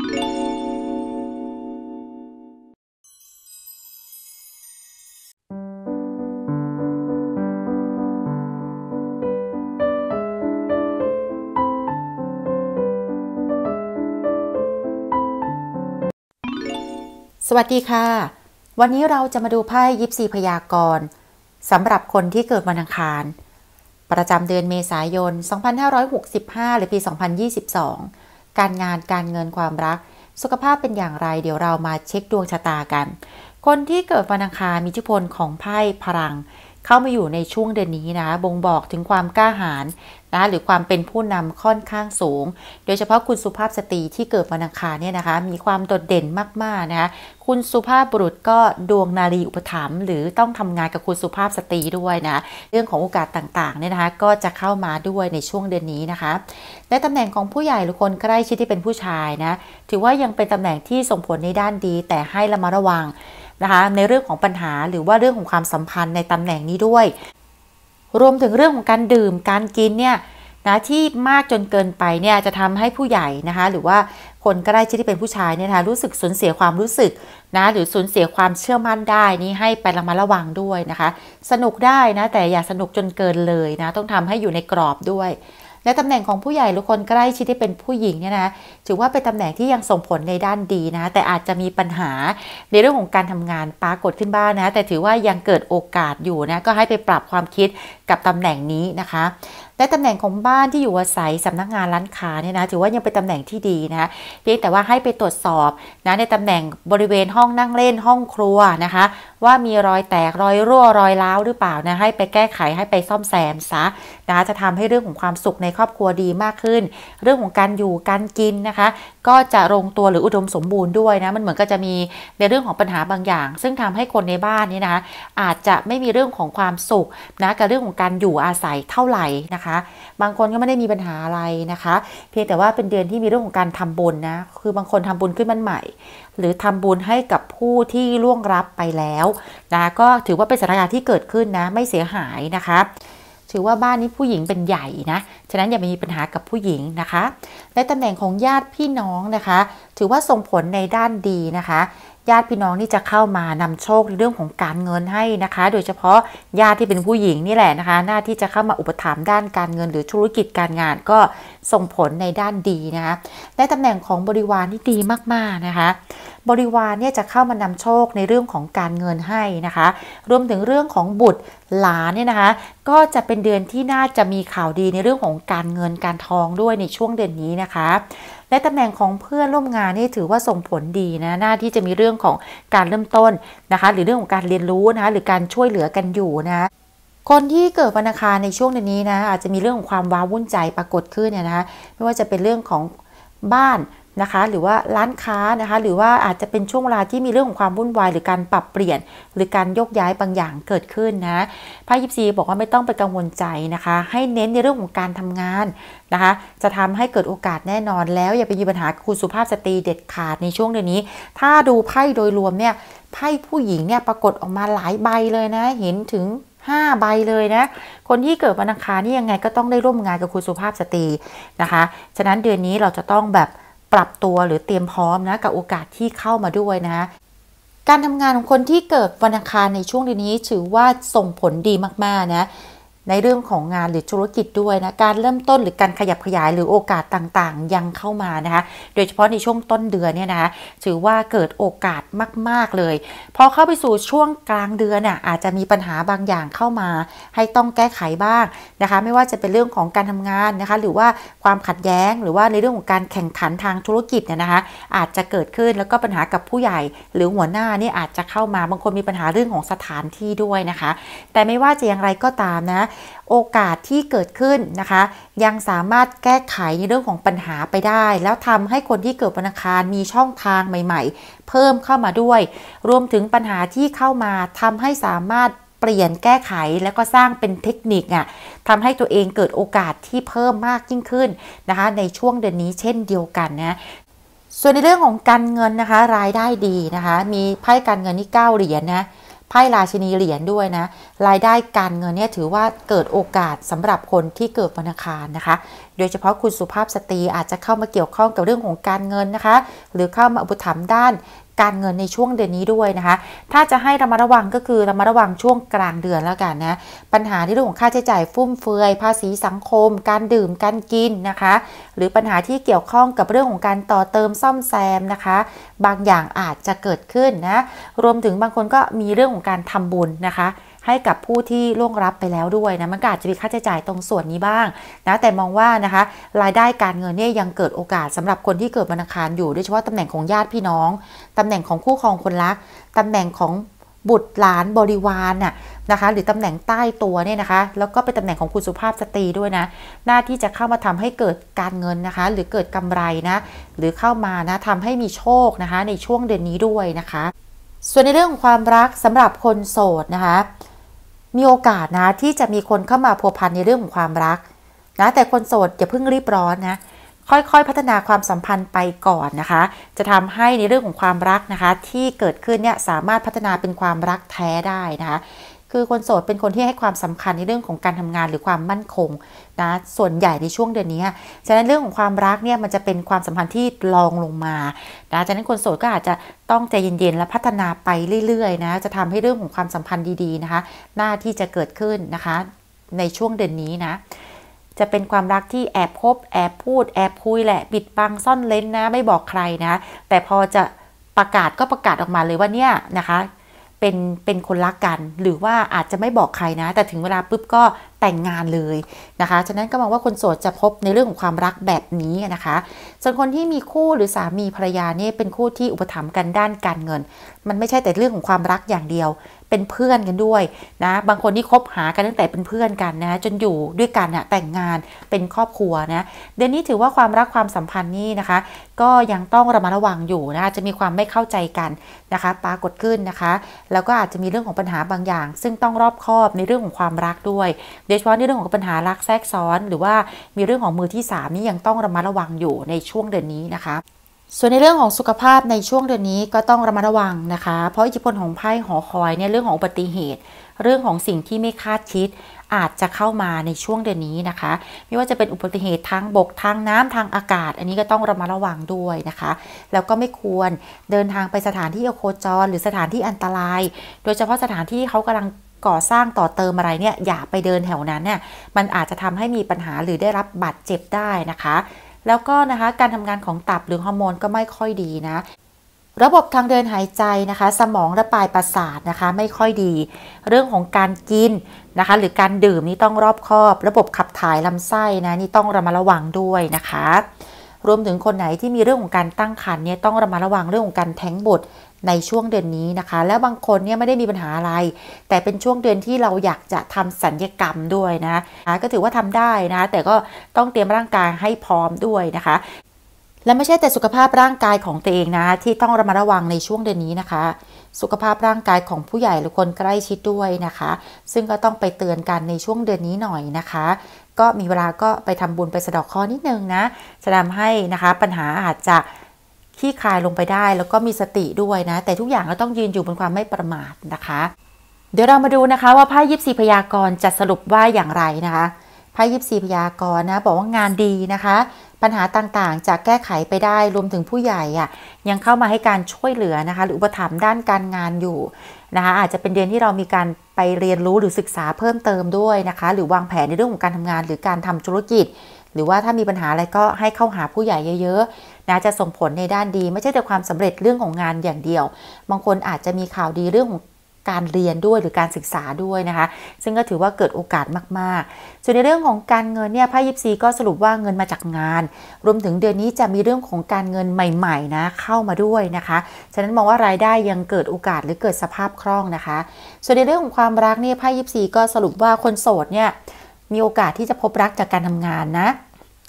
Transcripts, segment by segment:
สวัสดีค่ะ วันนี้เราจะมาดูไพ่ยิปซีพยากรณ์สำหรับคนที่เกิดวันอังคาร ประจำเดือนเมษายน 2565 หรือปี 2022การงานการเงินความรัก สุขภาพเป็นอย่างไรเดี๋ยวเรามาเช็คดวงชะตากัน คนที่เกิดวันอังคารมีชุพลของไพ่พลังเข้ามาอยู่ในช่วงเดือนนี้นะ บ่งบอกถึงความกล้าหาญนะ หรือความเป็นผู้นำค่อนข้างสูง โดยเฉพาะคุณสุภาพสตรีที่เกิดวันอังคารเนี่ยนะคะ มีความโดดเด่นมากๆนะคะคุณสุภาพบุรุษก็ดวงนารีอุปถัมภ์หรือต้องทำงานกับคุณสุภาพสตรีด้วยนะ เรื่องของโอกาสต่างๆ เนี่ยนะคะ ก็จะเข้ามาด้วยในช่วงเดือนนี้นะคะ ในตำแหน่งของผู้ใหญ่หรือคนใกล้ชิดที่เป็นผู้ชายนะ ถือว่ายังเป็นตำแหน่งที่ส่งผลในด้านดี แต่ให้ระมัดระวังนะคะในเรื่องของปัญหาหรือว่าเรื่องของความสัมพันธ์ในตำแหน่งนี้ด้วย รวมถึงเรื่องของการดื่มการกินเนี่ยนะที่มากจนเกินไปเนี่ยจะทำให้ผู้ใหญ่นะคะหรือว่าคนใกล้ชิดที่เป็นผู้ชายเนี่ยนะคะรู้สึกสูญเสียความรู้สึกนะหรือสูญเสียความเชื่อมั่นได้นี่ให้ไประมัดระวังด้วยนะคะ สนุกได้นะแต่อย่าสนุกจนเกินเลยนะต้องทำให้อยู่ในกรอบด้วยและตำแหน่งของผู้ใหญ่หรือคนใกล้ชิดที่เป็นผู้หญิงเนี่ยนะ ถือว่าเป็นตำแหน่งที่ยังส่งผลในด้านดีนะ แต่อาจจะมีปัญหา ในเรื่องของการทำงานปรากฏขึ้นบ้างนะ แต่ถือว่ายังเกิดโอกาสอยู่นะ ก็ให้ไปปรับความคิดกับตำแหน่งนี้นะคะและตำแหน่งของบ้านที่อยู่อาศัยสำนักงานร้านค้าเนี่ยนะถือว่ายังเป็นตำแหน่งที่ดีนะเพียงแต่ว่าให้ไปตรวจสอบนะในตำแหน่งบริเวณห้องนั่งเล่นห้องครัวนะคะ ว่ามีรอยแตกรอยรั่วรอยร้าวหรือเปล่านะให้ไปแก้ไขให้ไปซ่อมแซมซะนะจะทำให้เรื่องของความสุขในครอบครัวดีมากขึ้น เรื่องของการอยู่การกินนะคะ ก็จะลงตัวหรืออุดมสมบูรณ์ด้วยนะมันเหมือนก็จะมีในเรื่องของปัญหาบางอย่าง ซึ่งทำให้คนในบ้านนี่นะ อาจจะไม่มีเรื่องของความสุขนะกับเรื่องของการอยู่อาศัยเท่าไหร่นะคะบางคนก็ไม่ได้มีปัญหาอะไรนะคะ เพียงแต่ว่าเป็นเดือนที่มีเรื่องของการทำบุญนะ คือบางคนทำบุญขึ้นบ้านใหม่ หรือทำบุญให้กับผู้ที่ล่วงรับไปแล้วนะก็ถือว่าเป็นสถานการณ์ที่เกิดขึ้นนะ ไม่เสียหายนะคะ ถือว่าบ้านนี้ผู้หญิงเป็นใหญ่นะ ฉะนั้นอย่าไปมีปัญหากับผู้หญิงนะคะ และตำแหน่งของญาติพี่น้องนะคะ ถือว่าส่งผลในด้านดีนะคะญาติพี่น้องนี่จะเข้ามานำโชค ในเรื่องของการเงินให้นะคะ โดยเฉพาะญาติที่เป็นผู้หญิงนี่แหละนะคะ หน้าที่จะเข้ามาอุปถัมภ์ด้านการเงินหรือธุรกิจการงานก็ส่งผลในด้านดีนะคะได้ตำแหน่งของบริวารที่ดีมาก ๆนะคะบริวารเนี่ยจะเข้ามานำโชคในเรื่องของการเงินให้นะคะ รวมถึงเรื่องของบุตรหลานเนี่ยนะคะ ก็จะเป็นเดือนที่น่าจะมีข่าวดีในเรื่องของการเงินการทองด้วยในช่วงเดือนนี้นะคะ และตำแหน่งของเพื่อนร่วมงานนี่ถือว่าส่งผลดีนะหน้าที่จะมีเรื่องของการเริ่มต้น นะคะ หรือเรื่องของการเรียนรู้นะคะหรือการช่วยเหลือกันอยู่นะ คนที่เกิดวันอังคารในช่วงนี้นะอาจจะมีเรื่องของความว้าวุ่นใจปรากฏขึ้นเนี่ยนะไม่ว่าจะเป็นเรื่องของบ้านนะคะหรือว่าร้านค้านะคะหรือว่าอาจจะเป็นช่วงเวลาที่มีเรื่องของความวุ่นวาย หรือการปรับเปลี่ยนหรือการยกย้ายบางอย่างเกิดขึ้นนะไพ่ยิบซีบอกว่าไม่ต้องไปกังวลใจนะคะ ให้เน้นในเรื่องของการทำงานนะคะ จะทำให้เกิดโอกาสแน่นอนแล้วอย่าไปมีปัญหาคุณสุภาพสตรีเด็ดขาดในช่วงเดือนนี้ ถ้าดูไพ่โดยรวมเนี่ยไพ่ผู้หญิงเนี่ยปรากฏออกมาหลายใบเลยนะ เห็นถึง 5 ใบเลยนะคนที่เกิดวันอังคารนี่ยังไงก็ต้องได้ร่วมงานกับคุณสุภาพสตรีนะคะ ฉะนั้นเดือนนี้เราจะต้องแบบปรับตัวหรือเตรียมพร้อมนะกับโอกาสที่เข้ามาด้วยนะ การทำงานของคนที่เกิดวันอังคารในช่วงนี้ ถือว่าส่งผลดีมากๆ นะในเรื่องของงานหรือธุรกิจด้วยนะการเริ่มต้นหรือการขยับขยายหรือโอกาสต่างๆ ยังเข้ามานะคะโดยเฉพาะในช่วงต้นเดือนเนี่ยนะะถือว่าเกิดโอกาสมากๆเลยพอเข้าไปสู่ช่วงกลางเดือนน่ะอาจจะมีปัญหาบางอย่างเข้ามา ให้ต้องแก้ไขบ้างนะคะ ไม่ว่าจะเป็นเรื่องของการทำงานนะคะ หรือว่าความขัดแย้งหรือว่าในเรื่องของการแข่งขันทางธุรกิจเนี่ยนะคะ อาจจะเกิดขึ้นแล้วก็ปัญหากับผู้ใหญ่ หรือหัวหน้านี่อาจจะเข้ามาบางคนมีปัญหาเรื่องของสถานที่ด้วยนะคะ แต่ไม่ว่าจะอย่างไรก็ตามนะโอกาสที่เกิดขึ้นนะคะยังสามารถแก้ไขในเรื่องของปัญหาไปได้ แล้วทำให้คนที่เกิดวันอังคารมีช่องทางใหม่ ๆ เพิ่มเข้ามาด้วย รวมถึงปัญหาที่เข้ามา ทำให้สามารถเปลี่ยนแก้ไขแล้วก็สร้างเป็นเทคนิคอ่ะทำให้ตัวเองเกิดโอกาสที่เพิ่มมากยิ่งขึ้นนะคะ ในช่วงเดือนนี้เช่นเดียวกันนะส่วนในเรื่องของการเงินนะคะ รายได้ดีนะคะ มีไพ่การเงินที่9เหรียญนนะไพ่ราชินีเหรียญด้วยนะรายได้การเงินเนี่ยถือว่าเกิดโอกาสสำหรับคนที่เกิดวันอังคารนะคะ โดยเฉพาะคุณสุภาพสตรีอาจจะเข้ามาเกี่ยวข้องกับเรื่องของการเงินนะคะ หรือเข้ามาอุปถัมภ์ด้านการเงินในช่วงเดือนนี้ด้วยนะคะ ถ้าจะให้ระมัดระวังก็คือระมัดระวังช่วงกลางเดือนแล้วกันนะ ปัญหาในเรื่องของค่าใช้จ่ายฟุ่มเฟือย ภาษีสังคม การดื่ม การกินนะคะ หรือปัญหาที่เกี่ยวข้องกับเรื่องของการต่อเติมซ่อมแซมนะคะ บางอย่างอาจจะเกิดขึ้นนะ รวมถึงบางคนก็มีเรื่องของการทำบุญนะคะให้กับผู้ที่ล่วงรับไปแล้วด้วยนะ มันอาจจะมีค่าใช้จ่ายตรงส่วนนี้บ้างนะ แต่มองว่านะคะ รายได้การเงินเนี่ยยังเกิดโอกาสสำหรับคนที่เกิดวันอังคารอยู่โดยเฉพาะตำแหน่งของญาติพี่น้องตำแหน่งของคู่ครองคนรักตำแหน่งของบุตรหลานบริวารน่ะนะคะ หรือตำแหน่งใต้ตัวเนี่ยนะคะ แล้วก็เป็นตำแหน่งของคุณสุภาพสตรีด้วยนะหน้าที่จะเข้ามาทำให้เกิดการเงินนะคะ หรือเกิดกำไรนะหรือเข้ามานะทำให้มีโชคนะคะ ในช่วงเดือนนี้ด้วยนะคะ ส่วนในเรื่องความรักสำหรับคนโสดนะคะมีโอกาสนะ ที่จะมีคนเข้ามาพัวพันในเรื่องของความรักนะแต่คนโสดอย่าเพิ่งรีบร้อนนะ ค่อยๆพัฒนาความสัมพันธ์ไปก่อนนะคะ จะทำให้ในเรื่องของความรักนะคะ ที่เกิดขึ้นเนี่ยสามารถพัฒนาเป็นความรักแท้ได้นะคะคือคนโสดเป็นคนที่ให้ความสำคัญในเรื่องของการทำงานหรือความมั่นคงนะส่วนใหญ่ในช่วงเดือนนี้ฉะนั้นเรื่องของความรักเนี่ยมันจะเป็นความสัมพันธ์ที่รองลงมานะฉะนั้นคนโสดก็อาจจะต้องใจเย็นๆและพัฒนาไปเรื่อยๆนะ จะทำให้เรื่องของความสัมพันธ์ดีๆนะคะ หน้าที่จะเกิดขึ้นนะคะ ในช่วงเดือนนี้นะ จะเป็นความรักที่แอบคบแอบพูดแอบคุยแหละปิดบังซ่อนเล้นนะ ไม่บอกใครนะ แต่พอจะประกาศก็ประกาศออกมาเลยว่าเนี่ยนะคะเป็นเป็นคนรักกัน หรือว่าอาจจะไม่บอกใครนะ แต่ถึงเวลาปุ๊บก็แต่งงานเลยนะคะ ฉะนั้นก็มองว่าคนโสดจะพบในเรื่องของความรักแบบนี้นะคะ ส่วนคนที่มีคู่หรือสามีภรรยาเนี่ยเป็นคู่ที่อุปถัมภ์กันด้านการเงิน มันไม่ใช่แต่เรื่องของความรักอย่างเดียวเป็นเพื่อนกันด้วยนะ บางคนที่คบหากันตั้งแต่เป็นเพื่อนกันนะจนอยู่ด้วยกันนะแต่งงานเป็นครอบครัวนะ เดือนนี้ถือว่าความรักความสัมพันธ์นี่นะคะ ก็ยังต้องระมัดระวังอยู่นะจะมีความไม่เข้าใจกันนะคะปรากฏขึ้นนะคะแล้วก็อาจจะมีเรื่องของปัญหาบางอย่าง ซึ่งต้องรอบคอบในเรื่องของความรักด้วยโดยเฉพาะในเรื่องของปัญหารักแทรกซ้อน หรือว่ามีเรื่องของมือที่3นี่ยังต้องระมัดระวังอยู่ในช่วงเดือนนี้นะคะ ส่วนในเรื่องของสุขภาพในช่วงเดือนนี้ก็ต้องระมัดระวังนะคะเพราะอิทธิพลของไพ่หอคอยเนี่ยเรื่องของอุบัติเหตุ เรื่องของสิ่งที่ไม่คาดคิดอาจจะเข้ามาในช่วงเดือนนี้นะคะ ไม่ว่าจะเป็นอุบัติเหตุทางบก ทางน้ำทางอากาศ อันนี้ก็ต้องระมัดระวังด้วยนะคะ แล้วก็ไม่ควรเดินทางไปสถานที่โอโคจร หรือสถานที่อันตราย โดยเฉพาะสถานที่เขากำลังก่อสร้างต่อเติมอะไรเนี่ยอย่า ไปเดินแถวนั้นเนี่ยมันอาจจะทำให้มีปัญหาหรือได้รับบาดเจ็บได้นะคะ แล้วก็นะคะการทำงานของตับหรือฮอร์โมนก็ไม่ค่อยดีนะระบบทางเดินหายใจนะคะ สมองและปลายประสาทนะคะ ไม่ค่อยดี เรื่องของการกินนะคะหรือการดื่มนี่ต้องรอบคอบ ระบบขับถ่ายลำไส้นะนี่ต้องระมัดระวังด้วยนะคะ รวมถึงคนไหนที่มีเรื่องของการตั้งครรภ์เนี่ยต้องระมัดระวังเรื่องของการแท้งบุตรในช่วงเดือนนี้นะคะ แล้วบางคนเนี่ยไม่ได้มีปัญหาอะไร แต่เป็นช่วงเดือนที่เราอยากจะทำสัญญกรรมด้วยนะะก็ถือว่าทำได้นะแต่ก็ต้องเตรียมร่างกายให้พร้อมด้วยนะคะ และไม่ใช่แต่สุขภาพร่างกายของตัวเองนะที่ต้องระมัดระวังในช่วงเดือนนี้นะคะ สุขภาพร่างกายของผู้ใหญ่หรือคนใกล้ชิดด้วยนะคะ ซึ่งก็ต้องไปเตือนกันในช่วงเดือนนี้หน่อยนะคะ ก็มีเวลาก็ไปทำบุญไปสะดอกข้อนิดนึงนะจะทำให้นะคะ ปัญหาอาจจะขี้คลายลงไปได้แล้วก็มีสติด้วยนะแต่ทุกอย่างก็ต้องยืนอยู่บนความไม่ประมาทนะคะ เดี๋ยวเรามาดูนะคะว่าไพ่ยิบสีพยากรณ์จะสรุปว่าอย่างไรนะคะไพ่ยิบสีพยากรณ์นะบอกว่างานดีนะคะ ปัญหาต่างๆจะแก้ไขไปได้ รวมถึงผู้ใหญ่อ่ะยังเข้ามาให้การช่วยเหลือนะคะ หรืออุปถัมภ์ด้านการงานอยู่นะคะอาจจะเป็นเดือนที่เรามีการไปเรียนรู้หรือศึกษาเพิ่มเติมด้วยนะคะ หรือวางแผนในเรื่องของการทำงาน หรือการทำธุรกิจหรือว่าถ้ามีปัญหาอะไรก็ให้เข้าหาผู้ใหญ่เยอะ ๆนะจะส่งผลในด้านดี ไม่ใช่แต่ความสำเร็จเรื่องของงานอย่างเดียวบางคนอาจจะมีข่าวดีเรื่องของการเรียนด้วยหรือการศึกษาด้วยนะคะ ซึ่งก็ถือว่าเกิดโอกาสมาก ๆ ส่วนในเรื่องของการเงินเนี่ยไพ่ยิปซีก็สรุปว่าเงินมาจากงาน รวมถึงเดือนนี้จะมีเรื่องของการเงินใหม่ๆนะ เข้ามาด้วยนะคะฉะนั้นมองว่ารายได้ยังเกิดโอกาสหรือเกิดสภาพคล่องนะคะ ส่วนในเรื่องของความรักเนี่ยไพ่ยิปซีก็สรุปว่าคนโสดเนี่ยมีโอกาสที่จะพบรักจากการทำงานนะ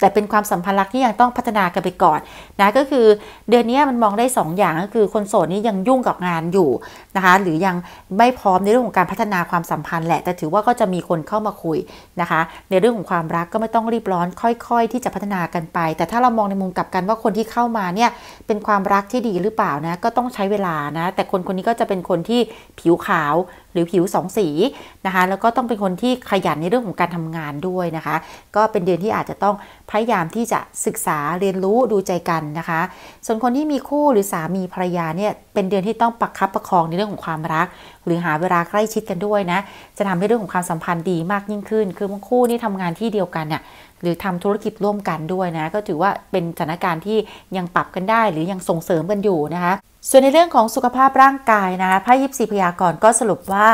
แต่เป็นความสัมพันธ์รักที่ยังต้องพัฒนากันไปก่อนนะก็คือเดือนนี้มันมองได้2ออย่างก็คือคนโสดนี้ยังยุ่งกับงานอยู่นะคะหรือยังไม่พร้อมในเรื่องของการพัฒนาความสัมพันธ์แหละ แต่ถือว่าก็จะมีคนเข้ามาคุยนะคะ ในเรื่องของความรักก็ไม่ต้องรีบร้อนค่อยๆที่จะพัฒนากันไป แต่ถ้าเรามองในมุมกลับกันว่าคนที่เข้ามาเนี่ยเป็นความรักที่ดีหรือเปล่านะก็ต้องใช้เวลานะแต่คนคนนี้ก็จะเป็นคนที่ผิวขาวหรือผิว2สีนะคะ แล้วก็ต้องเป็นคนที่ขยันในเรื่องของการทำงานด้วยนะคะ ก็เป็นเดือนที่อาจจะต้องพยายามที่จะศึกษาเรียนรู้ดูใจกันนะคะ ส่วนคนที่มีคู่หรือสามีภรรยาเนี่ยเป็นเดือนที่ต้องประคับประคองในเรื่องของความรักหรือหาเวลาใกล้ชิดกันด้วยนะ จะทำให้เรื่องของความสัมพันธ์ดีมากยิ่งขึ้น คือบางคู่นี่ทำงานที่เดียวกันเนี่ยหรือทำธุรกิจร่วมกันด้วยนะก็ถือว่าเป็นสถานการณ์ที่ยังปรับกันได้หรือยังส่งเสริมกันอยู่นะคะส่วนในเรื่องของสุขภาพร่างกายนะไพ่ยิปซีพยากรณ์ก็สรุปว่า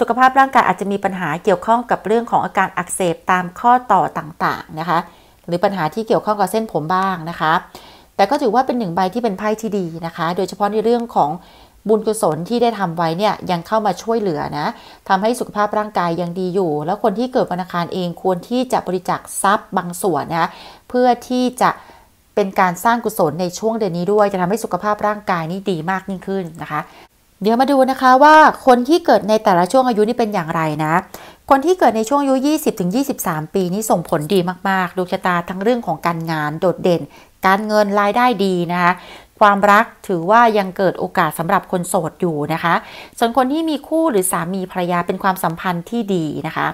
สุขภาพร่างกายอาจจะมีปัญหาเกี่ยวข้องกับเรื่องของอาการอักเสบตามข้อต่อต่างๆนะคะหรือปัญหาที่เกี่ยวข้องกับเส้นผมบ้างนะคะแต่ก็ถือว่าเป็นหนึ่งใบที่เป็นไพ่ที่ดีนะคะ โดยเฉพาะในเรื่องของบุญกุศลที่ได้ทำไว้เนี่ยยังเข้ามาช่วยเหลือนะทำให้สุขภาพร่างกายยังดีอยู่ แล้วคนที่เกิดวันอังคารเองควรที่จะบริจาคทรัพย์บางส่วนนะเพื่อที่จะเป็นการสร้างกุศลในช่วงเดือนนี้ด้วย จะทำให้สุขภาพร่างกายนี้ดีมากยิ่งขึ้นนะคะ เดี๋ยวมาดูนะคะว่าคนที่เกิดในแต่ละช่วงอายุนี่เป็นอย่างไรนะ คนที่เกิดในช่วงอายุ 20-23 ปีนี้ส่งผลดีมากๆ ดวงชะตาทั้งเรื่องของการงานโดดเด่น การเงินรายได้ดีนะคะความรัก ถือว่ายังเกิดโอกาสสำหรับคนโสดอยู่นะคะ ส่วนคนที่มีคู่หรือสามีภรรยาเป็นความสัมพันธ์ที่ดีนะคะ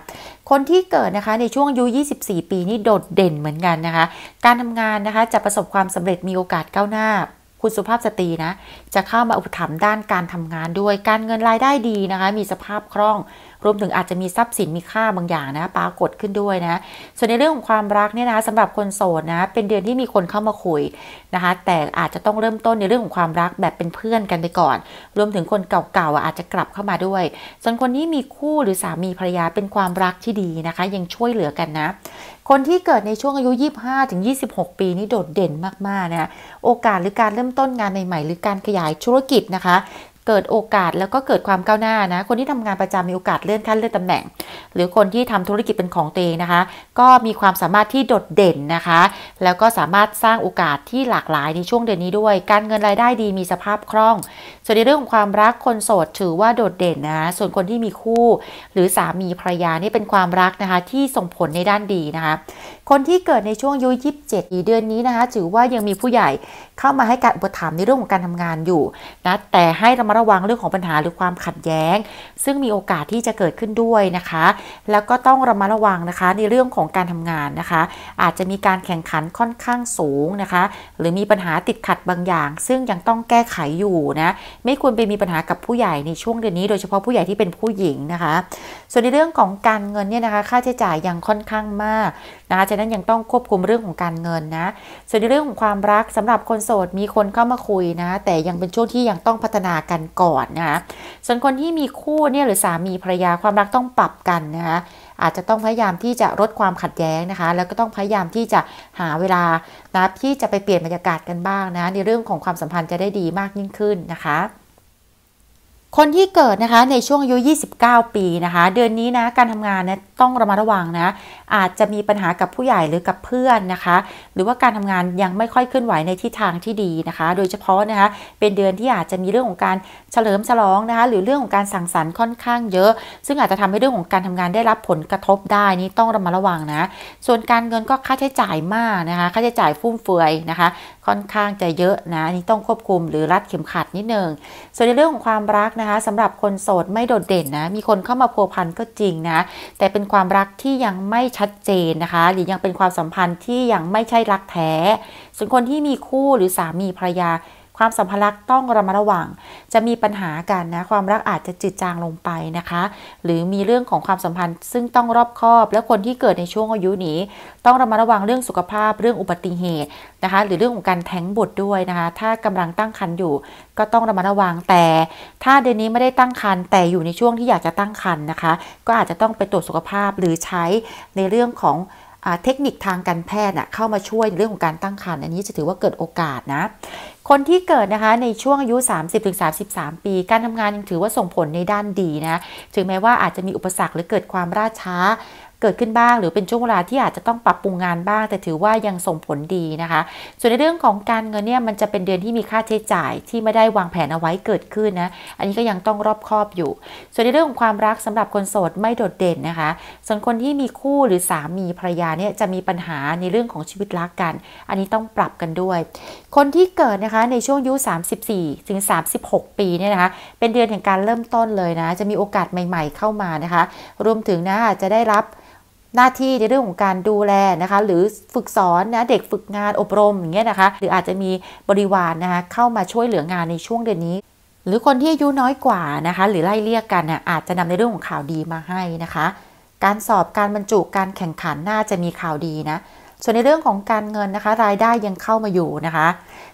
คนที่เกิดนะคะในช่วงอายุ24 ปีนี่โดดเด่นเหมือนกันนะคะ การทำงานนะคะจะประสบความสำเร็จมีโอกาสก้าวหน้า คุณสุภาพสตรีนะจะเข้ามาอุปถัมภ์ด้านการทำงานด้วย การเงินรายได้ดีนะคะ มีสภาพคล่องรวมถึงอาจจะมีทรัพย์สินมีค่าบางอย่างนะปรากฏขึ้นด้วยนะ ส่วนในเรื่องของความรักเนี่ยนะสำหรับคนโสดนะเป็นเดือนที่มีคนเข้ามาคุยนะคะ แต่อาจจะต้องเริ่มต้นในเรื่องของความรักแบบเป็นเพื่อนกันไปก่อน รวมถึงคนเก่าๆอาจจะกลับเข้ามาด้วย ส่วนคนนี้มีคู่หรือสามีภรรยาเป็นความรักที่ดีนะคะยังช่วยเหลือกันนะ คนที่เกิดในช่วงอายุ 25ถึง26 ปีนี่โดดเด่นมากๆนะโอกาสหรือการเริ่มต้นงานใหม่ๆ หรือการขยายธุรกิจนะคะเกิดโอกาสแล้วก็เกิดความก้าวหน้านะ คนที่ทำงานประจำมีโอกาสเลื่อนขั้นเลื่อนตำแหน่ง หรือคนที่ทำธุรกิจเป็นของตัวเองนะคะ ก็มีความสามารถที่โดดเด่นนะคะ แล้วก็สามารถสร้างโอกาสที่หลากหลายในช่วงเดือนนี้ด้วย การเงินรายได้ดีมีสภาพคล่องส่วนในเรื่องของความรักคนโสดถือว่าโดดเด่นนะ ส่วนคนที่มีคู่ หรือสามีภรรยานี่เป็นความรักนะคะที่ส่งผลในด้านดีนะคะคนที่เกิดในช่วงยุยี่สิบเจ็ดเดือนนี้นะคะ ถือว่ายังมีผู้ใหญ่เข้ามาให้การอุปถัมภ์ในเรื่องของการทำงานอยู่นะแต่ให้ระมัดระวังเรื่องของปัญหาหรือความขัดแย้ง ซึ่งมีโอกาสที่จะเกิดขึ้นด้วยนะคะ แล้วก็ต้องระมัดระวังนะคะในเรื่องของการทำงานนะคะ อาจจะมีการแข่งขันค่อนข้างสูงนะคะ หรือมีปัญหาติดขัดบางอย่าง ซึ่งยังต้องแก้ไขอยู่นะไม่ควรไปมีปัญหากับผู้ใหญ่ในช่วงเดือนนี้โดยเฉพาะผู้ใหญ่ที่เป็นผู้หญิงนะคะ ส่วนในเรื่องของการเงินเนี่ยนะคะค่าใช้จ่ายยังค่อนข้างมากนะคะฉะนั้นยังต้องควบคุมเรื่องของการเงินนะ ส่วนในเรื่องของความรักสำหรับคนโสดมีคนเข้ามาคุยนะ แต่ยังเป็นช่วงที่ยังต้องพัฒนากันก่อนนะคะ ส่วนคนที่มีคู่เนี่ยหรือสามีภรรยาความรักต้องปรับกันนะคะอาจจะต้องพยายามที่จะลดความขัดแย้งนะคะ แล้วก็ต้องพยายามที่จะหาเวลานะที่จะไปเปลี่ยนบรรยากาศกันบ้างนะ ในเรื่องของความสัมพันธ์จะได้ดีมากยิ่งขึ้นนะคะคนที่เกิดนะคะในช่วงอายุ 29 ปีนะคะ เดือนนี้นะการทำงานนะต้องระมัดระวังนะอาจจะมีปัญหากับผู้ใหญ่หรือกับเพื่อนนะคะ หรือว่าการทำงานยังไม่ค่อยขึ้นไหวในทิศทางที่ดีนะคะ โดยเฉพาะนะคะ เป็นเดือน ที่อาจจะมีเรื่องของการเฉลิมฉลองนะคะ หรือเรื่องของการสั่งสรรค์ค่อนข้างเยอะ ซึ่งอาจจะทำให้เรื่องของการทำงานได้รับผลกระทบได้นี่ต้องระมัดระวังนะ ส่วนการเงินก็ค่าใช้จ่ายมากนะคะ ค่าใช้จ่ายฟุ่มเฟือยนะคะ ค่อนข้างจะเยอะนะนี่ต้องควบคุมหรือรัดเข็มขัดนิดนึงส่วนในเรื่องของความรักนะคะสำหรับคนโสดไม่โดดเด่นนะ มีคนเข้ามาพัวพันก็จริงนะ แต่เป็นความรักที่ยังไม่ชัดเจนนะคะ หรือยังเป็นความสัมพันธ์ที่ยังไม่ใช่รักแท้ ส่วนคนที่มีคู่หรือสามีภรรยาความสัมพันธ์ต้องระมัดระวัง จะมีปัญหากันนะความรักอาจจะจืดจางลงไปนะคะ หรือมีเรื่องของความสัมพันธ์ซึ่งต้องรอบคอบ และคนที่เกิดในช่วงอายุนี้ ต้องระมัดระวังเรื่องสุขภาพเรื่องอุบัติเหตุนะคะ หรือเรื่องของการแท้งบุตรด้วยนะคะ ถ้ากำลังตั้งครรภ์อยู่ก็ต้องระมัดระวังแต่ ถ้าเดือนนี้ไม่ได้ตั้งครรภ์แต่อยู่ในช่วงที่อยากจะตั้งครรภ์นะคะ ก็อาจจะต้องไปตรวจสุขภาพหรือใช้ในเรื่องของเทคนิคทางการแพทย์เข้ามาช่วยเรื่องของการตั้งครรภ์อันนี้จะถือว่าเกิดโอกาสนะคนที่เกิดนะคะในช่วงอายุ 30-33 ปี การทำงานยังถือว่าส่งผลในด้านดีนะ ถึงแม้ว่าอาจจะมีอุปสรรคหรือเกิดความราช้าเกิดขึ้นบ้างหรือเป็นช่วงเวลาที่อาจจะต้องปรับปรุงงานบ้าง แต่ถือว่ายังส่งผลดีนะคะ ส่วนในเรื่องของการเงินเนี่ยมันจะเป็นเดือนที่มีค่าใช้จ่ายที่ไม่ได้วางแผนเอาไว้เกิดขึ้นนะ อันนี้ก็ยังต้องรอบคอบอยู่ ส่วนในเรื่องของความรักสำหรับคนโสดไม่โดดเด่นนะคะส่วนคนที่มีคู่หรือสามีภรรยาเนี่ยจะมีปัญหาในเรื่องของชีวิตรักกัน อันนี้ต้องปรับกันด้วย คนที่เกิดนะคะในช่วงอายุ 34ถึง36ปีเนี่ยนะคะเป็นเดือนแห่งการเริ่มต้นเลยนะ จะมีโอกาสใหม่ ๆเข้ามานะคะ รวมถึงนะจะได้รับหน้าที่ในเรื่องของการดูแลนะคะ หรือฝึกสอนนะเด็กฝึกงานอบรมอย่างเงี้ยนะคะ หรืออาจจะมีบริวารนะคะเข้ามาช่วยเหลืองานในช่วงเดือนนี้ หรือคนที่อายุน้อยกว่านะคะ หรือไล่เรียกกันนะอาจจะนำในเรื่องของข่าวดีมาให้นะคะ การสอบการบรรจุการแข่งขันน่าจะมีข่าวดีนะส่วนในเรื่องของการเงินนะคะ รายได้ยังเข้ามาอยู่นะคะ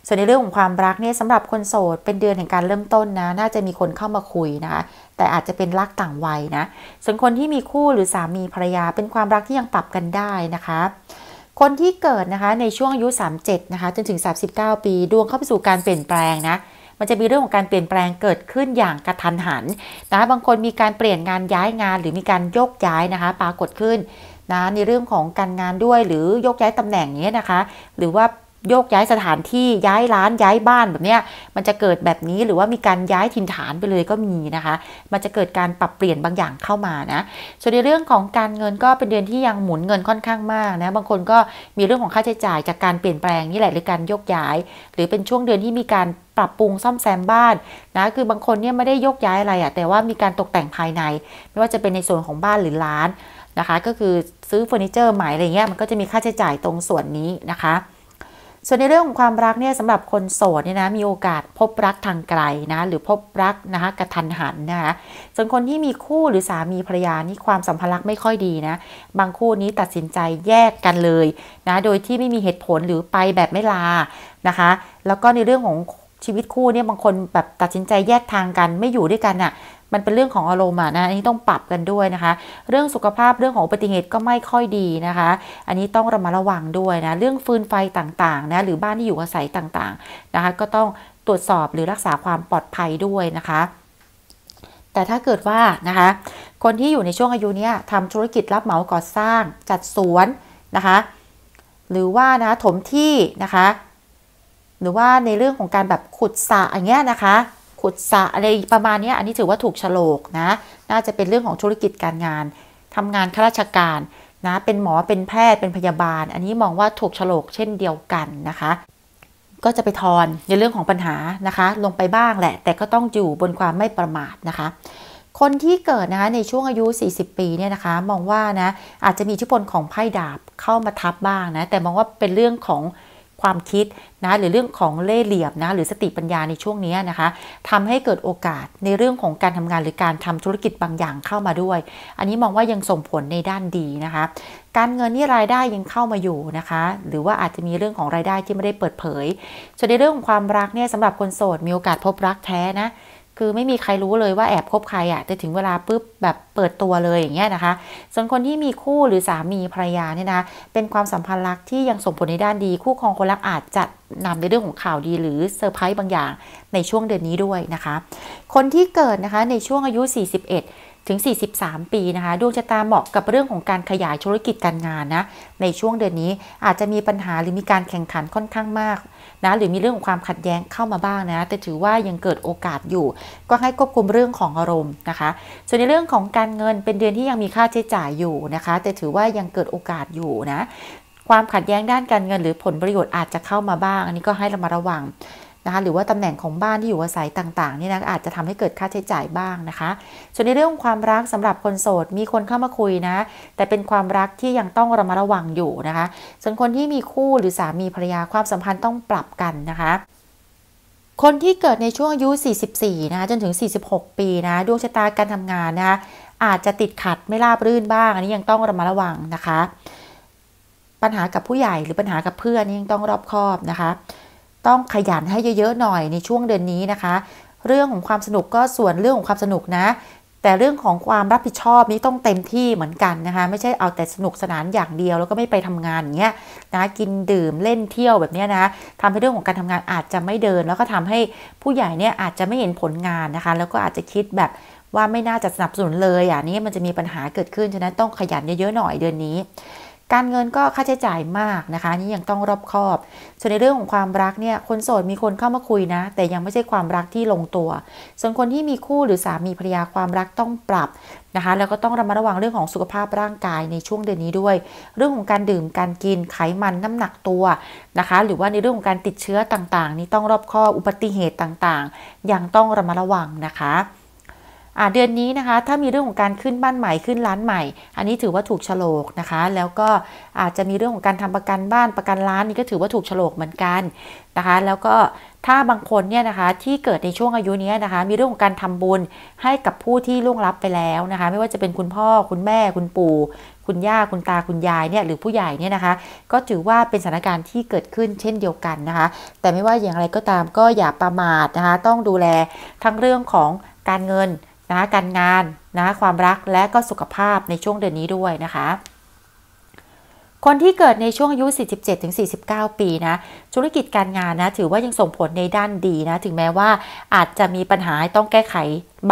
ส่วนในเรื่องของความรักเนี่ยสำหรับคนโสดเป็นเดือนแห่งการเริ่มต้นนะน่าจะมีคนเข้ามาคุยนะคะแต่อาจจะเป็นรักต่างวัยนะส่วนคนที่มีคู่หรือสามีภรรยา เป็นความรักที่ยังปรับกันได้นะคะ คนที่เกิดนะคะในช่วงอายุ37นะคะจนถึง 39 ปี ดวงเข้าไปสู่การเปลี่ยนแปลงนะมันจะมีเรื่องของการเปลี่ยนแปลงเกิดขึ้นอย่างกระทันหันนะบางคนมีการเปลี่ยนงานย้ายงานหรือมีการโยกย้ายนะคะ ปรากฏขึ้นนะในเรื่องของการงานด้วยหรือยกย้ายตำแหน่งเนี้ยนะคะ หรือว่าโยกย้ายสถานที่ย้ายร้านย้ายบ้านแบบเนี้ยมันจะเกิดแบบนี้หรือว่ามีการย้ายถิ่นฐานไปเลยก็มีนะคะ มันจะเกิดการปรับเปลี่ยนบางอย่างเข้ามานะ ส่วนในเรื่องของการเงินก็เป็นเดือนที่ยังหมุนเงินค่อนข้างมากนะบางคนก็มีเรื่องของค่าใช้จ่ายจากการเปลี่ยนแปลงนี่แหละหรือการโยกย้าย หรือเป็นช่วงเดือนที่มีการปรับปรุงซ่อมแซมบ้านนะคือบางคนเนี่ยไม่ได้ยกย้ายอะไรอะแต่ว่ามีการตกแต่งภายใน ไม่ว่าจะเป็นในส่วนของบ้านหรือร้านนะคะก็คือซื้อเฟอร์นิเจอร์ใหม่อะไรเงี้ยมันก็จะมีค่าใช้จ่ายตรงส่วนนี้นะคะ ส่วนในเรื่องของความรักเนี่ยสำหรับคนโสดเนี่ยนะมีโอกาสพบรักทางไกล นะ หรือพบรักนะคะกระทันหัน นะคะส่วนคนที่มีคู่หรือสามีภรรยานี่ความสัมพันธ์ไม่ค่อยดีนะ บางคู่นี้ตัดสินใจแยกกันเลยนะโดยที่ไม่มีเหตุผลหรือไปแบบไม่ลานะคะ แล้วก็ในเรื่องของชีวิตคู่เนี่ยบางคนแบบตัดสินใจแยกทางกันไม่อยู่ด้วยกันอะ่ะมันเป็นเรื่องของอารมณ์นะ อันนี้ต้องปรับกันด้วยนะคะ เรื่องสุขภาพเรื่องของอุบัติเหตุก็ไม่ค่อยดีนะคะ อันนี้ต้องระมัดระวังด้วยนะ เรื่องฟืนไฟต่างๆนะ หรือบ้านที่อยู่อาศัยต่างๆนะคะ ก็ต้องตรวจสอบหรือรักษาความปลอดภัยด้วยนะคะ แต่ถ้าเกิดว่านะคะ คนที่อยู่ในช่วงอายุนี้ทำธุรกิจรับเหมาก่อสร้างจัดสวนนะคะ หรือว่านะถมที่นะคะ หรือว่าในเรื่องของการแบบขุดสระอย่างเงี้ยนะคะขุดสะอะไรประมาณนี้อันนี้ถือว่าถูกฉลกนะน่าจะเป็นเรื่องของธุรกิจการงานทำงานข้าราชการนะเป็นหมอเป็นแพทย์เป็นพยาบาลอันนี้มองว่าถูกฉลกเช่นเดียวกันนะคะ ก็จะไปทอน ในเรื่องของปัญหานะคะ ลงไปบ้างแหละแต่ก็ต้องอยู่บนความไม่ประมาทนะคะ คนที่เกิดนะคะในช่วงอายุ 40 ปีเนี่ยนะคะมองว่านะอาจจะมีชิพลของไพ่ดาบ เข้ามาทับบ้างนะแต่มองว่าเป็นเรื่องของความคิดนะหรือเรื่องของเล่เหลี่ยมนะหรือสติปัญญาในช่วงนี้นะคะทำให้เกิดโอกาสในเรื่องของการทำงานหรือการทำธุรกิจบางอย่างเข้ามาด้วย อันนี้มองว่ายังส่งผลในด้านดีนะคะ การเงินนี่รายได้ยังเข้ามาอยู่นะคะ หรือว่าอาจจะมีเรื่องของรายได้ที่ไม่ได้เปิดเผยส่วนในเรื่องของความรักเนี่ยสำหรับคนโสดมีโอกาสพบรักแท้นะคือไม่มีใครรู้เลยว่าแอบคบใครอะ่ะ แต่ถึงเวลาปุ๊บแบบเปิดตัวเลยอย่างเงี้ยนะคะ ส่วนคนที่มีคู่หรือสามีภรรยาเนี่ยนะ เป็นความสัมพันธ์รักที่ยังส่งผลในด้านดี คู่ครองคนรักอาจจะนำในเรื่องของข่าวดีหรือเซอร์ไพรส์บางอย่างในช่วงเดือนนี้ด้วยนะคะ คนที่เกิดนะคะในช่วงอายุ 41 ถึง 43 ปีนะคะดวงชะตาเหมาะกับเรื่องของการขยายธุรกิจการงานนะ ในช่วงเดือนนี้อาจจะมีปัญหาหรือมีการแข่งขันค่อนข้างมากนะหรือมีเรื่องของความขัดแย้งเข้ามาบ้าง นะ แต่ถือว่ายังเกิดโอกาสอยู่ ก็ให้ควบคุมเรื่องของอารมณ์นะคะ ส่วนในเรื่องของการเงินเป็นเดือนที่ยังมีค่าใช้จ่ายอยู่นะคะ แต่ถือว่ายังเกิดโอกาสอยู่ นะ ความขัดแย้งด้านการเงินหรือผลประโยชน์อาจจะเข้ามาบ้าง อันนี้ก็ให้เรามาระวังนะคะหรือว่าตำแหน่งของบ้านที่อยู่อาศัยต่างๆนี่นะอาจจะทำให้เกิดค่าใช้จ่ายบ้างนะคะ ส่วนในเรื่องความรักสำหรับคนโสดมีคนเข้ามาคุยนะ แต่เป็นความรักที่ยังต้องระมัดระวังอยู่นะคะ ส่วนคนที่มีคู่หรือสามีภรรยาความสัมพันธ์ต้องปรับกันนะคะ คนที่เกิดในช่วงอายุ 44 นะจนถึง 46 ปีนะดวงชะตาการทำงานนะะอาจจะติดขัดไม่ราบรื่นบ้าง อันนี้ยังต้องระมัดระวังนะคะ ปัญหากับผู้ใหญ่หรือปัญหากับเพื่อนยังต้องรอบคอบนะคะต้องขยันให้เยอะๆหน่อยในช่วงเดือนนี้นะคะ เรื่องของความสนุกก็ส่วนเรื่องของความสนุกนะ แต่เรื่องของความรับผิดชอบนี้ต้องเต็มที่เหมือนกันนะคะ ไม่ใช่เอาแต่สนุกสนานอย่างเดียวแล้วก็ไม่ไปทำงานอย่างเงี้ยนะกินดื่มเล่นเที่ยวแบบเนี้ยนะทำให้เรื่องของการทำงานอาจจะไม่เดินแล้วก็ทำให้ผู้ใหญ่เนี่ยอาจจะไม่เห็นผลงานนะคะ แล้วก็อาจจะคิดแบบว่าไม่น่าจะสนับสนุนเลยอ่ะนี่มันจะมีปัญหาเกิดขึ้นฉะนั้นต้องขยันเยอะๆหน่อยเดือนนี้การเงินก็ค่าใช้จ่ายมากนะคะ นี่ยังต้องรอบคอบ ส่วนในเรื่องของความรักเนี่ยคนโสดมีคนเข้ามาคุยนะ แต่ยังไม่ใช่ความรักที่ลงตัว ส่วนคนที่มีคู่หรือสามีภรรยาความรักต้องปรับนะคะ แล้วก็ต้องระมัดระวังเรื่องของสุขภาพร่างกายในช่วงเดือนนี้ด้วย เรื่องของการดื่มการกินไขมันน้ำหนักตัวนะคะ หรือว่าในเรื่องของการติดเชื้อต่างๆ นี่ต้องรอบคอบอุบัติเหตุต่างๆยังต้องระมัดระวังนะคะเดือนนี้นะคะ ถ้ามีเรื่องของการขึ้นบ้านใหม่ขึ้นร้านใหม่ อันนี้ถือว่าถูกฉลกนะคะ แล้วก็อาจจะมีเรื่องของการทำประกันบ้านประกันร้านนี่ก็ถือว่าถูกฉลกเหมือนกันนะคะ แล้วก็ถ้าบางคนเนี่ยนะคะที่เกิดในช่วงอายุนี้นะคะ มีเรื่องของการทำบุญให้กับผู้ที่ล่วงลับไปแล้วนะคะ ไม่ว่าจะเป็นคุณพ่อคุณแม่คุณปู่ คุณย่าคุณตาคุณยายเนี่ยหรือผู้ใหญ่เนี่ยนะคะ ก็ถือว่าเป็นสถานการณ์ที่เกิดขึ้นเช่นเดียวกันนะคะ แต่ไม่ว่าอย่างไรก็ตามก็อย่าประมาทนะคะ ต้องดูแลทั้งเรื่องของการเงินนะการงานนะความรักและก็สุขภาพในช่วงเดือนนี้ด้วยนะคะ คนที่เกิดในช่วงอายุ47-49 ปีนะธุรกิจการงานนะถือว่ายังส่งผลในด้านดีนะถึงแม้ว่าอาจจะมีปัญหาต้องแก้ไข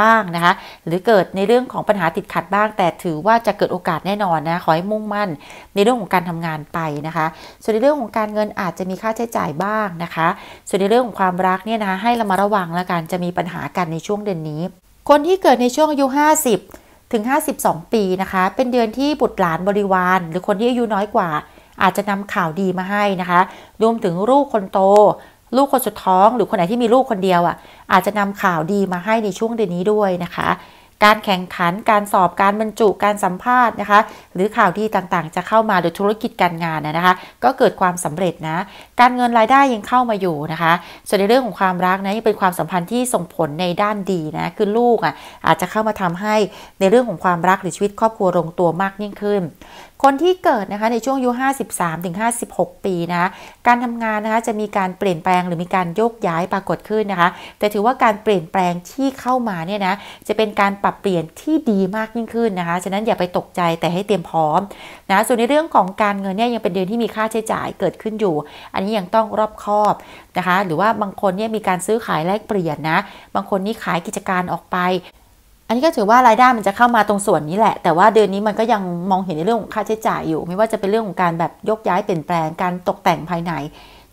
บ้างนะคะหรือเกิดในเรื่องของปัญหาติดขัดบ้าง แต่ถือว่าจะเกิดโอกาสแน่นอนนะขอให้มุ่งมั่นในเรื่องของการทำงานไปนะคะ ส่วนในเรื่องของการเงินอาจจะมีค่าใช้จ่ายบ้างนะคะ ส่วนในเรื่องของความรักเนี่ยนะให้เรามาระวังแล้วกันจะมีปัญหากันในช่วงเดือนนี้คนที่เกิดในช่วงอายุ 50 ถึง 52 ปีนะคะ เป็นเดือนที่บุตรหลานบริวาร หรือคนที่อายุน้อยกว่า อาจจะนำข่าวดีมาให้นะคะรวมถึงลูกคนโต ลูกคนสุดท้อง หรือคนไหนที่มีลูกคนเดียวอะ่ะ อาจจะนำข่าวดีมาให้ในช่วงเดือนนี้ด้วยนะคะการแข่งขัน การสอบ การบรรจุ การสัมภาษณ์นะคะ หรือข่าวดีต่างๆ จะเข้ามาโดยธุรกิจการงานนะคะ ก็เกิดความสำเร็จนะ การเงินรายได้ยังเข้ามาอยู่นะคะ ส่วนในเรื่องของความรักนะยังเป็นความสัมพันธ์ที่ส่งผลในด้านดีนะ คือลูกอ่ะ อาจจะเข้ามาทำให้ในเรื่องของความรักหรือชีวิตครอบครัวลงตัวมากยิ่งขึ้นคนที่เกิดนะคะในช่วงอายุ53ถึง56ปีนะ การทำงานนะคะจะมีการเปลี่ยนแปลงหรือมีการโยกย้ายปรากฏขึ้นนะคะ แต่ถือว่าการเปลี่ยนแปลงที่เข้ามาเนี่ยนะ จะเป็นการปรับเปลี่ยนที่ดีมากยิ่งขึ้นนะคะ ฉะนั้นอย่าไปตกใจแต่ให้เตรียมพร้อมนะ ส่วนในเรื่องของการเงินเนี่ยยังเป็นเดือนที่มีค่าใช้จ่ายเกิดขึ้นอยู่ อันนี้ยังต้องรอบคอบนะคะ หรือว่าบางคนเนี่ยมีการซื้อขายแลกเปลี่ยนนะ บางคนนี่ขายกิจการออกไปอันนี้ก็ถือว่ารายได้มันจะเข้ามาตรงส่วนนี้แหละ แต่ว่าเดือนนี้มันก็ยังมองเห็นในเรื่องของค่าใช้จ่ายอยู่ ไม่ว่าจะเป็นเรื่องของการแบบยกย้ายเปลี่ยนแปลงการตกแต่งภายใน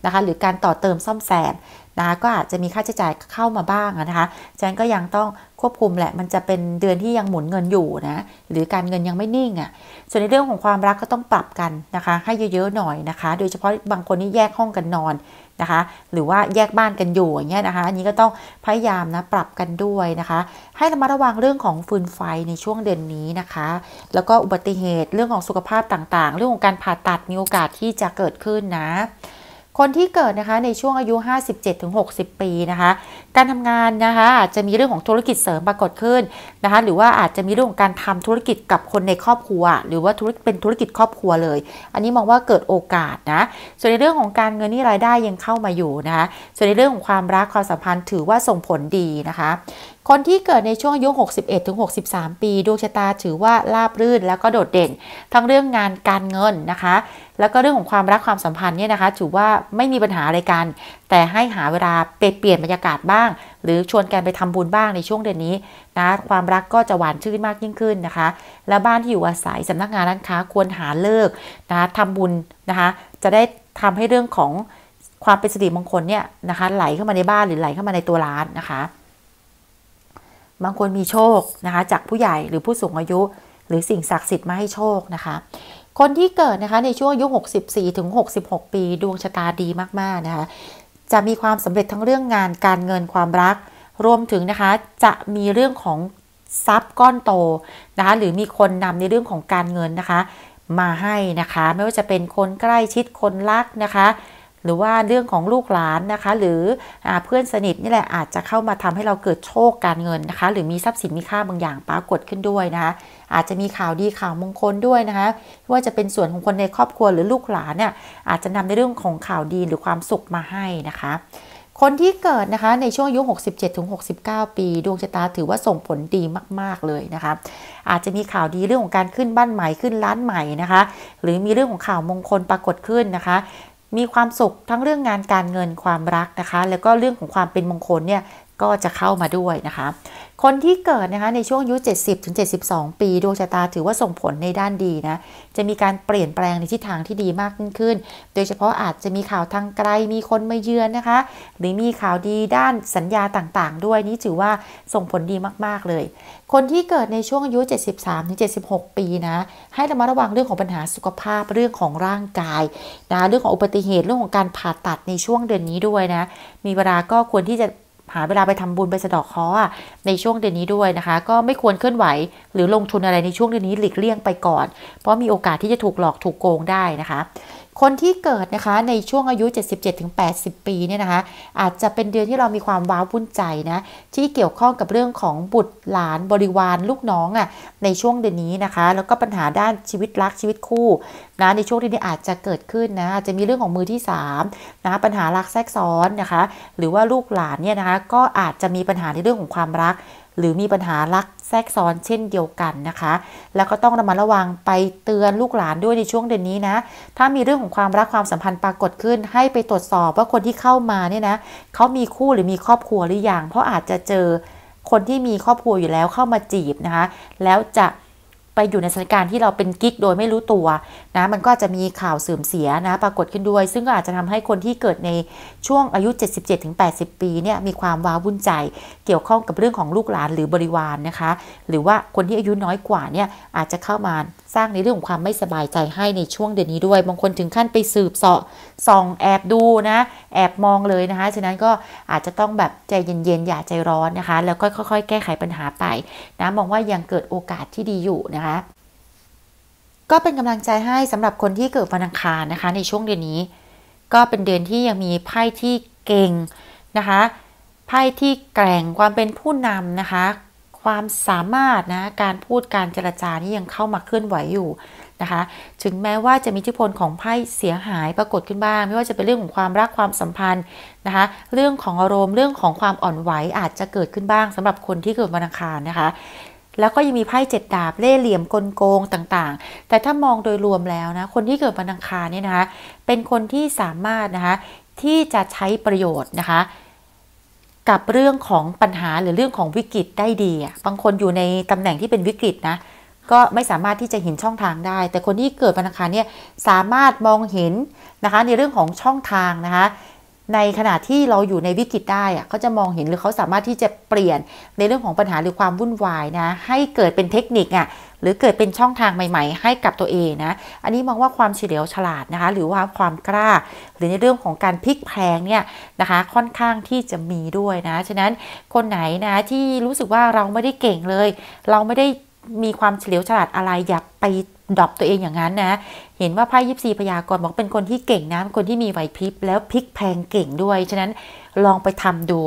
นะคะ หรือการต่อเติมซ่อมแซมนะคะก็อาจจะมีค่าใช้จ่ายเข้ามาบ้างนะคะฉะนั้นก็ยังต้องควบคุมแหละมันจะเป็นเดือนที่ยังหมุนเงินอยู่นะหรือการเงินยังไม่นิ่งอะ่ะส่วนในเรื่องของความรักก็ต้องปรับกันนะคะให้เยอะๆหน่อยนะคะ โดยเฉพาะบางคนนี่แยกห้องกันนอนนะคะหรือว่าแยกบ้านกันอยู่อย่างเงี้ยนะคะ อันนี้ก็ต้องพยายามนะปรับกันด้วยนะคะ ให้ระมัดระวังเรื่องของฟืนไฟในช่วงเดือนนี้นะคะ แล้วก็อุบัติเหตุเรื่องของสุขภาพต่างๆ เรื่องของการผ่าตัดมีโอกาสที่จะเกิดขึ้นนะคนที่เกิดนะคะในช่วงอายุ 57-60 ปีนะคะ การทำงานนะคะอาจจะมีเรื่องของธุรกิจเสริมปรากฏขึ้นนะคะ หรือว่าอาจจะมีเรื่องของการทำธุรกิจกับคนในครอบครัว หรือว่าธุรกิจเป็นธุรกิจครอบครัวเลย อันนี้มองว่าเกิดโอกาสนะส่วนในเรื่องของการเงินนี่รายได้ยังเข้ามาอยู่นะคะส่วนในเรื่องของความรักความสัมพันธ์ถือว่าส่งผลดีนะคะคนที่เกิดในช่วงอายุ61-63 ปีดวงชะตาถือว่าราบรื่นแล้วก็โดดเด่น ทั้งเรื่องงานการเงินนะคะ แล้วก็เรื่องของความรักความสัมพันธ์เนี่ยนะคะ ถือว่าไม่มีปัญหาอะไรกัน แต่ให้หาเวลาเปลี่ยนบรรยากาศบ้าง หรือชวนกันไปทำบุญบ้างในช่วงเดือนนี้นะความรักก็จะหวานชื่นมากยิ่งขึ้นนะคะ และบ้านที่อยู่อาศัย สำนักงานร้านค้าควรหาเลิกนะทำบุญนะคะ จะได้ทำให้เรื่องของความเป็นสิริมงคลเนี่ยนะคะ ไหลเข้ามาในบ้านหรือไหลเข้ามาในตัวร้านนะคะบางคนมีโชคนะคะ จากผู้ใหญ่หรือผู้สูงอายุ หรือสิ่งศักดิ์สิทธิ์มาให้โชคนะคะ คนที่เกิดนะคะในช่วงอายุ64 ถึง 66 ปี ดวงชะตาดีมากๆนะคะ จะมีความสำเร็จทั้งเรื่องงานการเงินความรัก รวมถึงนะคะจะมีเรื่องของทรัพย์ก้อนโตนะคะหรือมีคนนำในเรื่องของการเงินนะคะ มาให้นะคะ ไม่ว่าจะเป็นคนใกล้ชิดคนรักนะคะหรือว่าเรื่องของลูกหลานนะคะหรืออเพื่อนสนิทนี่แหละ อาจจะเข้ามาทำให้เราเกิดโชคการเงินนะคะ หรือมีทรัพย์สินมีค่าบางอย่างปรากฏขึ้นด้วยนะคะ อาจจะมีข่าวดีข่าวมงคลด้วยนะคะ ว่าจะเป็นส่วนของคนในครอบครัวหรือลูกหลานเนี่ยอาจจะนำในเรื่องของข่าวดีหรือความสุขมาให้นะคะ คนที่เกิดนะคะในช่วงอายุ67-69 ปี ดวงชะตาถือว่าส่งผลดีมากๆเลยนะคะอาจจะมีข่าวดีเรื่องของการขึ้นบ้านใหม่ขึ้นร้านใหม่นะคะ หรือมีเรื่องของข่าวมงคลปรากฏขึ้นนะคะมีความสุขทั้งเรื่องงานการเงินความรักนะคะ แล้วก็เรื่องของความเป็นมงคลเนี่ยก็จะเข้ามาด้วยนะคะคนที่เกิดนะคะในช่วงอายุ 70ถึง72 ปีดวงชะตาถือว่าส่งผลในด้านดีนะ จะมีการเปลี่ยนแปลงในทิศทางที่ดีมากขึ้น โดยเฉพาะอาจจะมีข่าวทางไกลมีคนมาเยือนนะคะหรือมีข่าวดีด้านสัญญาต่างๆ ด้วยนี่ถือว่าส่งผลดีมากๆเลย คนที่เกิดในช่วงอายุ 73ถึง76 ปีนะ ให้ระมัดระวังเรื่องของปัญหาสุขภาพเรื่องของร่างกายนะเรื่องของอุบัติเหตุเรื่องของการผ่าตัดในช่วงเดือนนี้ด้วยนะมีเวลาก็ควรที่จะหาเวลาไปทำบุญไปสะดอกคอะในช่วงเดือนนี้ด้วยนะคะ ก็ไม่ควรเคลื่อนไหวหรือลงทุนอะไรในช่วงเดือนนี้หลีกเลี่ยงไปก่อน เพราะมีโอกาสที่จะถูกหลอกถูกโกงได้นะคะคนที่เกิดนะคะในช่วงอายุ 77-80 ปีเนี่ยนะคะ อาจจะเป็นเดือนที่เรามีความว้าวุ่นใจนะที่เกี่ยวข้องกับเรื่องของบุตรหลานบริวารลูกน้องอะ่ะ ในช่วงเดือนนี้นะคะ แล้วก็ปัญหาด้านชีวิตรักชีวิตคู่นะในช่วงเดือนนี้อาจจะเกิดขึ้นนะอาจจะมีเรื่องของมือที่3นะปัญหารักแทรกซ้อนนะคะหรือว่าลูกหลานเนี่ยนะคะก็อาจจะมีปัญหาในเรื่องของความรักหรือมีปัญหารักแทรกซ้อนเช่นเดียวกันนะคะ แล้วก็ต้องระมัดระวังไปเตือนลูกหลานด้วยในช่วงเดือนนี้นะ ถ้ามีเรื่องของความรักความสัมพันธ์ปรากฏขึ้นให้ไปตรวจสอบว่าคนที่เข้ามาเนี่ยนะ เขามีคู่หรือมีครอบครัวหรือยัง เพราะอาจจะเจอคนที่มีครอบครัวอยู่แล้วเข้ามาจีบนะคะ แล้วจะไปอยู่ในสถานการณ์ที่เราเป็นกิ๊กโดยไม่รู้ตัวนะมันก็จะมีข่าวเสื่อมเสียนะปรากฏขึ้นด้วย ซึ่งก็อาจจะทำให้คนที่เกิดในช่วงอายุ 77-80 ปีเนี่ยมีความว้าวุ่นใจเกี่ยวข้องกับเรื่องของลูกหลานหรือบริวารนนะคะ หรือว่าคนที่อายุน้อยกว่าเนี่ยอาจจะเข้ามาสร้างในเรื่องของความไม่สบายใจให้ในช่วงเดือนนี้ด้วยบางคนถึงขั้นไปสืบเสาะส่อง แอบดู นะ แอบมองเลยนะคะฉะนั้นก็อาจจะต้องแบบใจเย็นๆ อย่าใจร้อนนะคะ แล้วก็ค่อยๆ แก้ไขปัญหาไปนะมองว่ายังเกิดโอกาสที่ดีอยู่นะคะ ก็เป็นกำลังใจให้สำหรับคนที่เกิดวันอังคารนะคะในช่วงเดือนนี้ ก็เป็นเดือนที่ยังมีไพ่ที่เก่งนะคะไพ่ที่แกร่งความเป็นผู้นำนะคะความสามารถนะการพูดการเจรจานี่ยังเข้ามาเคลื่อนไหวอยู่นะคะ ถึงแม้ว่าจะมีทิพลของไพ่เสียหายปรากฏขึ้นบ้าง ไม่ว่าจะเป็นเรื่องของความรักความสัมพันธ์นะคะ เรื่องของอารมณ์เรื่องของความอ่อนไหวอาจจะเกิดขึ้นบ้าง สำหรับคนที่เกิดวันอังคารนะคะ แล้วก็ยังมีไพ่เจ็ดดาบเล่เหลี่ยมกลโกงต่างๆ แต่ถ้ามองโดยรวมแล้วนะคนที่เกิดวันอังคารเนี่ยนะคะ เป็นคนที่สามารถนะคะที่จะใช้ประโยชน์นะคะกับเรื่องของปัญหาหรือเรื่องของวิกฤตได้ดี อ่ะ บางคนอยู่ในตำแหน่งที่เป็นวิกฤตนะ ก็ไม่สามารถที่จะเห็นช่องทางได้ แต่คนที่เกิดวันอังคารเนี่ยสามารถมองเห็นนะคะในเรื่องของช่องทางนะคะในขณะที่เราอยู่ในวิกฤตได้อะเขาจะมองเห็นหรือเขาสามารถที่จะเปลี่ยนในเรื่องของปัญหาหรือความวุ่นวายนะ ให้เกิดเป็นเทคนิคอะหรือเกิดเป็นช่องทางใหม่ๆให้กับตัวเองนะอันนี้มองว่าความเฉลียวฉลาดนะคะ หรือว่าความกล้าหรือในเรื่องของการพลิกแพลงเนี่ยนะคะ ค่อนข้างที่จะมีด้วยนะฉะนั้นคนไหนนะที่รู้สึกว่าเราไม่ได้เก่งเลย เราไม่ได้มีความเฉลียวฉลาดอะไรอย่าไปดรอปตัวเองอย่างนั้นนะเห็นว่าไพ่ยิปซีพยากรณ์บอกเป็นคนที่เก่งนะคนที่มีไหวพริบแล้วพลิกแพงเก่งด้วยฉะนั้นลองไปทำดู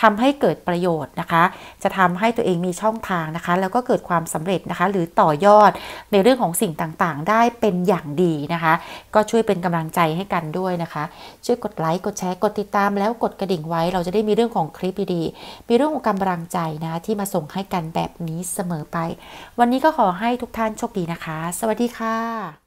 ทำให้เกิดประโยชน์นะคะ จะทำให้ตัวเองมีช่องทางนะคะ แล้วก็เกิดความสำเร็จนะคะ หรือต่อยอดในเรื่องของสิ่งต่าง ๆ ได้เป็นอย่างดีนะคะ ก็ช่วยเป็นกำลังใจให้กันด้วยนะคะ ช่วยกดไลค์กดแชร์กดติดตามแล้วกดกระดิ่งไว้ เราจะได้มีเรื่องของคลิปดีๆมีเรื่องของกำลังใจนะ ที่มาส่งให้กันแบบนี้เสมอไป วันนี้ก็ขอให้ทุกท่านโชคดีนะคะ สวัสดีค่ะ